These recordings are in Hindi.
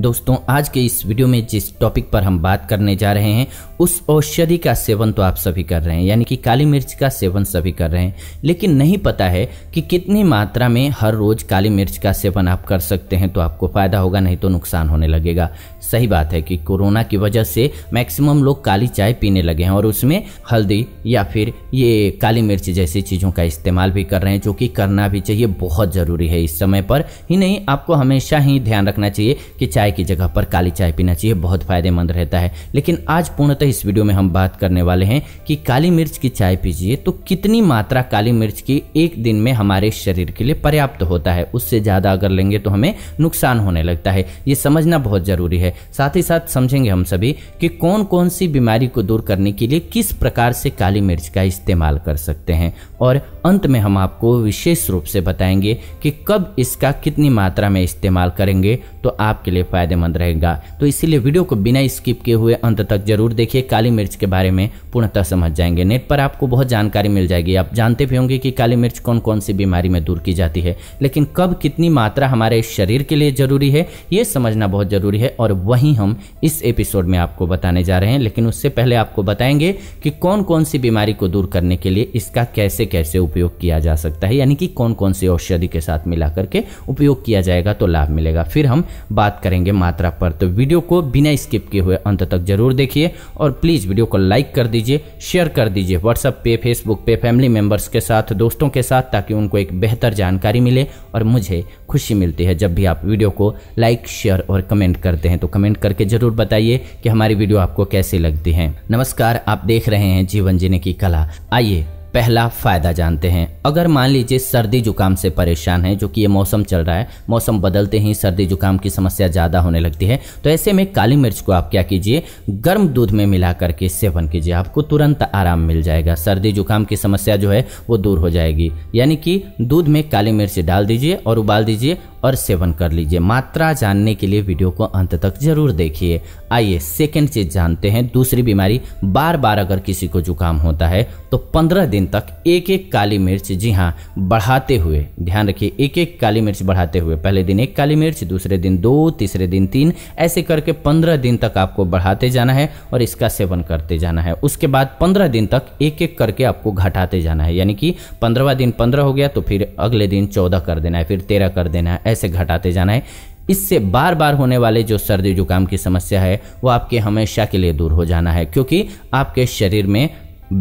दोस्तों आज के इस वीडियो में जिस टॉपिक पर हम बात करने जा रहे हैं उस औषधि का सेवन तो आप सभी कर रहे हैं यानी कि काली मिर्च का सेवन सभी कर रहे हैं लेकिन नहीं पता है कि कितनी मात्रा में हर रोज़ काली मिर्च का सेवन आप कर सकते हैं तो आपको फ़ायदा होगा नहीं तो नुकसान होने लगेगा सही बात है कि कोरोना की वजह से मैक्सिमम लोग काली चाय पीने लगे हैं और उसमें हल्दी या फिर ये काली मिर्च जैसी चीज़ों का इस्तेमाल भी कर रहे हैं जो कि करना भी चाहिए बहुत ज़रूरी है इस समय पर ही नहीं आपको हमेशा ही ध्यान रखना चाहिए कि चाय चाय की जगह पर काली चाय पीना चाहिए बहुत फायदेमंद रहता है लेकिन आज पूर्णतः इस वीडियो में हम बात करने वाले हैं कि काली मिर्च की चाय पीजिए तो कितनी मात्रा काली मिर्च की एक दिन में हमारे शरीर के लिए पर्याप्त होता है उससे ज़्यादा अगर लेंगे तो हमें नुकसान होने लगता है ये समझना बहुत ज़रूरी है साथ ही साथ समझेंगे हम सभी कि कौन कौन सी बीमारी को दूर करने के लिए किस प्रकार से काली मिर्च का इस्तेमाल कर सकते हैं और अंत में हम आपको विशेष रूप से बताएंगे कि कब इसका कितनी मात्रा में इस्तेमाल करेंगे तो आपके लिए फायदेमंद रहेगा तो इसीलिए वीडियो को बिना स्किप किए हुए अंत तक जरूर देखिए काली मिर्च के बारे में पूर्णतः समझ जाएंगे नेट पर आपको बहुत जानकारी मिल जाएगी आप जानते भी होंगे कि काली मिर्च कौन कौन सी बीमारी में दूर की जाती है लेकिन कब कितनी मात्रा हमारे शरीर के लिए जरूरी है ये समझना बहुत जरूरी है और वही हम इस एपिसोड में आपको बताने जा रहे हैं लेकिन उससे पहले आपको बताएंगे कि कौन कौन सी बीमारी को दूर करने के लिए इसका कैसे कैसे उपयोग किया जा सकता है यानी कि कौन कौन सी औषधि के साथ मिला करके उपयोग किया जाएगा तो लाभ मिलेगा फिर हम बात करेंगे होंगे मात्रा पर तो वीडियो को बिना स्किप किए हुए अंत तक जरूर देखिए और प्लीज़ वीडियो को लाइक कर दीजिए शेयर कर दीजिए व्हाट्सएप पे फेसबुक पे फैमिली मेंबर्स के साथ दोस्तों के साथ ताकि उनको एक बेहतर जानकारी मिले और मुझे खुशी मिलती है जब भी आप वीडियो को लाइक शेयर और कमेंट करते हैं तो कमेंट करके ज़रूर बताइए कि हमारी वीडियो आपको कैसी लगती है नमस्कार आप देख रहे हैं जीवन जीने की कला आइए पहला फ़ायदा जानते हैं अगर मान लीजिए सर्दी जुकाम से परेशान है जो कि ये मौसम चल रहा है मौसम बदलते ही सर्दी जुकाम की समस्या ज़्यादा होने लगती है तो ऐसे में काली मिर्च को आप क्या कीजिए गर्म दूध में मिला करके सेवन कीजिए आपको तुरंत आराम मिल जाएगा सर्दी जुकाम की समस्या जो है वो दूर हो जाएगी यानी कि दूध में काली मिर्च डाल दीजिए और उबाल दीजिए और सेवन कर लीजिए मात्रा जानने के लिए वीडियो को अंत तक जरूर देखिए आइए सेकेंड चीज जानते हैं दूसरी बीमारी बार बार अगर किसी को जुकाम होता है तो पंद्रह दिन तक एक एक काली मिर्च जी हाँ बढ़ाते हुए ध्यान रखिए एक एक काली मिर्च बढ़ाते हुए पहले दिन एक काली मिर्च दूसरे दिन दो तीसरे दिन तीन ऐसे करके पंद्रह दिन तक आपको बढ़ाते जाना है और इसका सेवन करते जाना है उसके बाद पंद्रह दिन तक एक एक करके आपको घटाते जाना है यानी कि पंद्रहवा दिन पंद्रह हो गया तो फिर अगले दिन चौदह कर देना है फिर तेरह कर देना है ऐसे घटाते जाना है इससे बार बार होने वाले जो सर्दी जुकाम की समस्या है वो आपके हमेशा के लिए दूर हो जाना है क्योंकि आपके शरीर में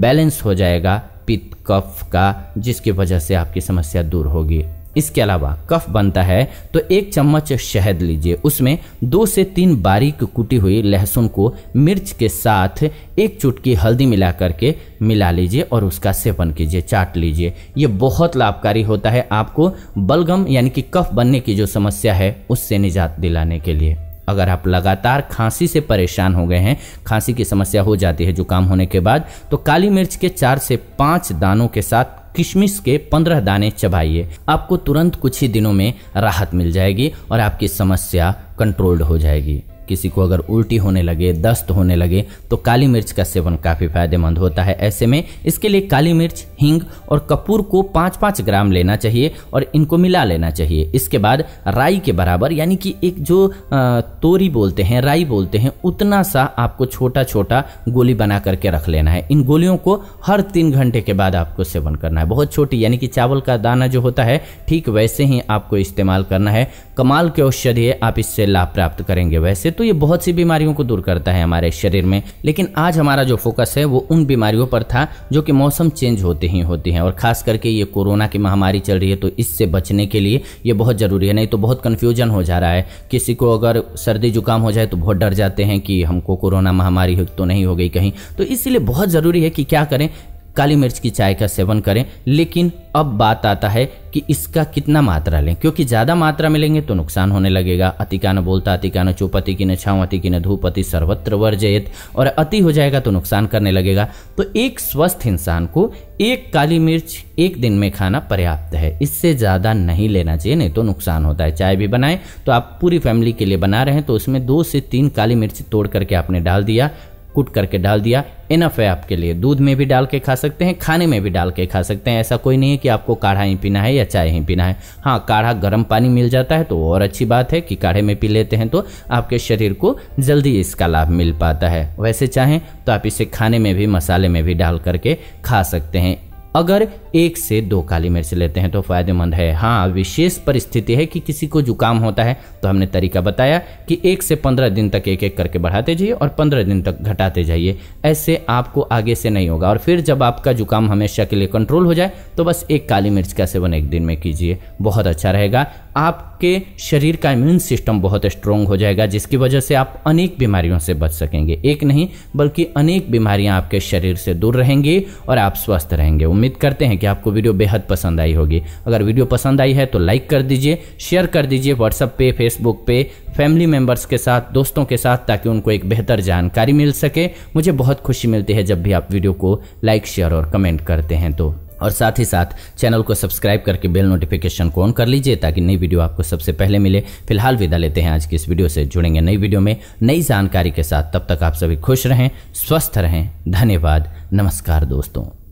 बैलेंस हो जाएगा पित्त कफ का जिसकी वजह से आपकी समस्या दूर होगी इसके अलावा कफ बनता है तो एक चम्मच शहद लीजिए उसमें दो से तीन बारीक कुटी हुई लहसुन को मिर्च के साथ एक चुटकी हल्दी मिला करके मिला लीजिए और उसका सेवन कीजिए चाट लीजिए ये बहुत लाभकारी होता है आपको बलगम यानी कि कफ बनने की जो समस्या है उससे निजात दिलाने के लिए अगर आप लगातार खांसी से परेशान हो गए हैं खांसी की समस्या हो जाती है जुकाम होने के बाद तो काली मिर्च के चार से पाँच दानों के साथ किशमिश के पंद्रह दाने चबाइए आपको तुरंत कुछ ही दिनों में राहत मिल जाएगी और आपकी समस्या कंट्रोल्ड हो जाएगी किसी को अगर उल्टी होने लगे दस्त होने लगे तो काली मिर्च का सेवन काफ़ी फायदेमंद होता है ऐसे में इसके लिए काली मिर्च हींग और कपूर को पाँच पाँच ग्राम लेना चाहिए और इनको मिला लेना चाहिए इसके बाद राई के बराबर यानी कि एक जो तोरी बोलते हैं राई बोलते हैं उतना सा आपको छोटा छोटा गोली बना करके रख लेना है इन गोलियों को हर तीन घंटे के बाद आपको सेवन करना है बहुत छोटी यानी कि चावल का दाना जो होता है ठीक वैसे ही आपको इस्तेमाल करना है कमाल के औषधि आप इससे लाभ प्राप्त करेंगे वैसे तो ये बहुत सी बीमारियों को दूर करता है हमारे शरीर में लेकिन आज हमारा जो फोकस है वो उन बीमारियों पर था जो कि मौसम चेंज होते होते ही होते हैं और ख़ास करके ये कोरोना की महामारी चल रही है तो इससे बचने के लिए ये बहुत ज़रूरी है नहीं तो बहुत कन्फ्यूजन हो जा रहा है किसी को अगर सर्दी जुकाम हो जाए तो बहुत डर जाते हैं कि हमको कोरोना महामारी तो नहीं हो गई कहीं तो इसलिए बहुत ज़रूरी है कि क्या करें काली मिर्च की चाय का सेवन करें लेकिन अब बात आता है कि इसका कितना मात्रा लें क्योंकि ज़्यादा मात्रा में लेंगे तो नुकसान होने लगेगा अतिका न बोलता अतिका न चौपति की न छाँव अति की न धूपति सर्वत्र वर्जयत और अति हो जाएगा तो नुकसान करने लगेगा तो एक स्वस्थ इंसान को एक काली मिर्च एक दिन में खाना पर्याप्त है इससे ज़्यादा नहीं लेना चाहिए नहीं तो नुकसान होता है चाय भी बनाएं तो आप पूरी फैमिली के लिए बना रहे हैं तो उसमें दो से तीन काली मिर्च तोड़ करके आपने डाल दिया कूट करके डाल दिया इनफ है आपके लिए दूध में भी डाल के खा सकते हैं खाने में भी डाल के खा सकते हैं ऐसा कोई नहीं है कि आपको काढ़ा ही पीना है या चाय ही पीना है हाँ काढ़ा गर्म पानी मिल जाता है तो और अच्छी बात है कि काढ़े में पी लेते हैं तो आपके शरीर को जल्दी इसका लाभ मिल पाता है वैसे चाहें तो आप इसे खाने में भी मसाले में भी डाल करके खा सकते हैं अगर एक से दो काली मिर्च लेते हैं तो फ़ायदेमंद है हाँ विशेष परिस्थिति है कि किसी को जुकाम होता है तो हमने तरीका बताया कि एक से पंद्रह दिन तक एक एक करके बढ़ाते जाइए और पंद्रह दिन तक घटाते जाइए ऐसे आपको आगे से नहीं होगा और फिर जब आपका जुकाम हमेशा के लिए कंट्रोल हो जाए तो बस एक काली मिर्च का सेवन एक दिन में कीजिए बहुत अच्छा रहेगा आपके शरीर का इम्यून सिस्टम बहुत स्ट्रॉन्ग हो जाएगा जिसकी वजह से आप अनेक बीमारियों से बच सकेंगे एक नहीं बल्कि अनेक बीमारियां आपके शरीर से दूर रहेंगी और आप स्वस्थ रहेंगे उम्मीद करते हैं कि कि आपको वीडियो बेहद पसंद आई होगी अगर वीडियो पसंद आई है तो लाइक कर दीजिए शेयर कर दीजिए व्हाट्सअप पे फेसबुक पे फैमिली मेम्बर्स के साथ दोस्तों के साथ ताकि उनको एक बेहतर जानकारी मिल सके मुझे बहुत खुशी मिलती है जब भी आप वीडियो को लाइक शेयर और कमेंट करते हैं तो और साथ ही साथ चैनल को सब्सक्राइब करके बेल नोटिफिकेशन को ऑन कर लीजिए ताकि नई वीडियो आपको सबसे पहले मिले फिलहाल विदा लेते हैं आज की इस वीडियो से जुड़ेंगे नई वीडियो में नई जानकारी के साथ तब तक आप सभी खुश रहें स्वस्थ रहें धन्यवाद नमस्कार दोस्तों